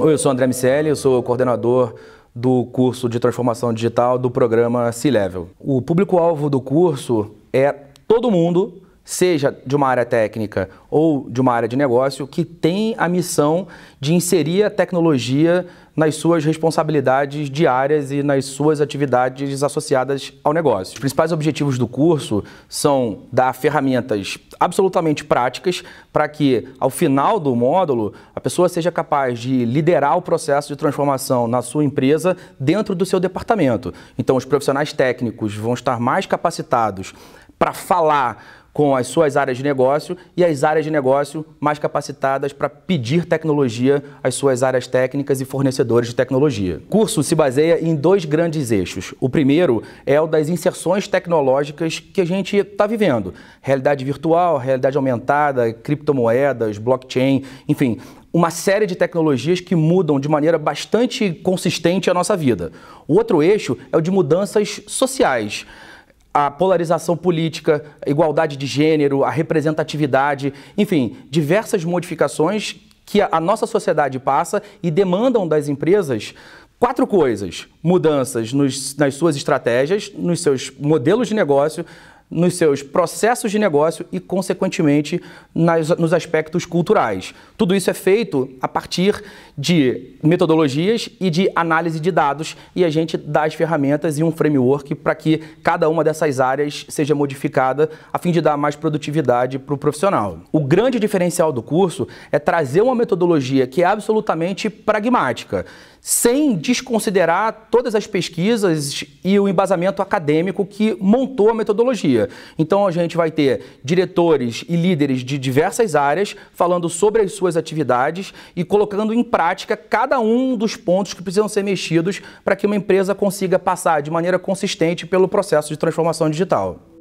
Oi, eu sou André Miceli, eu sou coordenador do curso de transformação digital do programa C-Level. O público-alvo do curso é todo mundo seja de uma área técnica ou de uma área de negócio, que tem a missão de inserir a tecnologia nas suas responsabilidades diárias e nas suas atividades associadas ao negócio. Os principais objetivos do curso são dar ferramentas absolutamente práticas para que, ao final do módulo, a pessoa seja capaz de liderar o processo de transformação na sua empresa dentro do seu departamento. Então, os profissionais técnicos vão estar mais capacitados para falar com as suas áreas de negócio e as áreas de negócio mais capacitadas para pedir tecnologia às suas áreas técnicas e fornecedores de tecnologia. O curso se baseia em dois grandes eixos. O primeiro é o das inserções tecnológicas que a gente está vivendo: realidade virtual, realidade aumentada, criptomoedas, blockchain, enfim, uma série de tecnologias que mudam de maneira bastante consistente a nossa vida. O outro eixo é o de mudanças sociais a polarização política, a igualdade de gênero, a representatividade, enfim, diversas modificações que a, nossa sociedade passa e demandam das empresas quatro coisas: mudanças nos, nas suas estratégias, nos seus modelos de negócio, nos seus processos de negócio e, consequentemente, nas, nos aspectos culturais. Tudo isso é feito a partir de metodologias e de análise de dados e a gente dá as ferramentas e um framework para que cada uma dessas áreas seja modificada a fim de dar mais produtividade para o profissional. O grande diferencial do curso é trazer uma metodologia que é absolutamente pragmática sem desconsiderar todas as pesquisas e o embasamento acadêmico que montou a metodologia. Então a gente vai ter diretores e líderes de diversas áreas falando sobre as suas atividades e colocando em prática cada um dos pontos que precisam ser mexidos para que uma empresa consiga passar de maneira consistente pelo processo de transformação digital.